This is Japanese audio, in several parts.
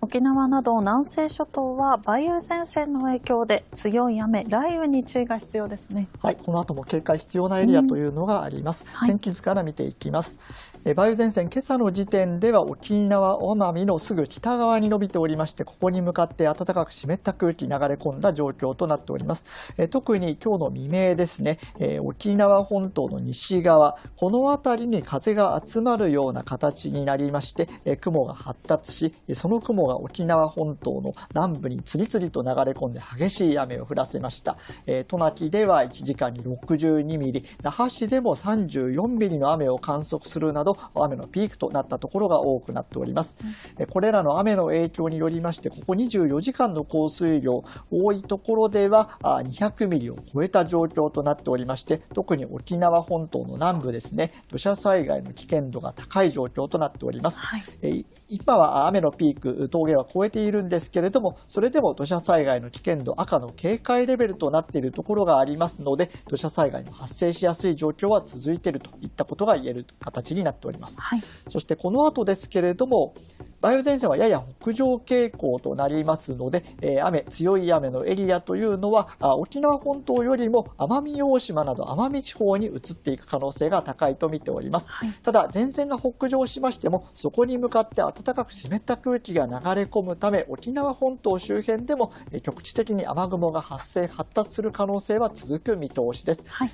沖縄など南西諸島は梅雨前線の影響で強い雨、雷雨に注意が必要ですね。はい、この後も警戒必要なエリアというのがあります。うんはい、天気図から見ていきます。え梅雨前線、今朝の時点では沖縄、奄美のすぐ北側に伸びておりまして、ここに向かって暖かく湿った空気流れ込んだ状況となっております。え特に今日の未明ですね、え沖縄本島の西側、この辺りに風が集まるような形になりまして、え雲が発達し、その雲が沖縄本島の南部に次々と流れ込んで激しい雨を降らせました。えー、渡名喜では1時間に62ミリ、那覇市でも34ミリの雨を観測するなど、雨のピークとなったところが多くなっております。うん、これらの雨の影響によりまして、ここ24時間の降水量、多いところでは200ミリを超えた状況となっておりまして、特に沖縄本島の南部ですね、土砂災害の危険度が高い状況となっております。はい、今は雨のピーク、峠は越えているんですけれども、それでも土砂災害の危険度赤の警戒レベルとなっているところがありますので、土砂災害の発生しやすい状況は続いているといったことが言える形になっております。はい、そしてこの後ですけれども、梅雨前線はやや北上傾向となりますので、えー、雨、強い雨のエリアというのは、沖縄本島よりも奄美大島など奄美地方に移っていく可能性が高いと見ております。はい、ただ、前線が北上しましても、そこに向かって暖かく湿った空気が流れ込むため、沖縄本島周辺でも、えー、局地的に雨雲が発生、発達する可能性は続く見通しです。す、は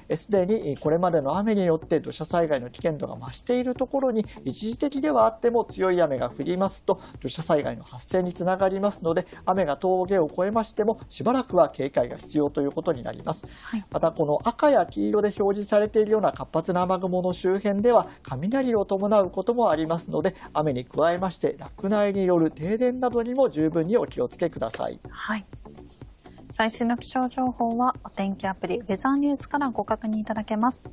い、で、にこれまでの雨によって土砂災害の危険度が増しているところに、一時的ではあっても強い雨が降ります。ますと土砂災害の発生につながりますので雨が峠を越えましてもしばらくは警戒が必要ということになります、はい、またこの赤や黄色で表示されているような活発な雨雲の周辺では雷を伴うこともありますので雨に加えまして落雷による停電などにも十分にお気をつけください。はい最新の気象情報はお天気アプリウェザーニュースからご確認いただけます。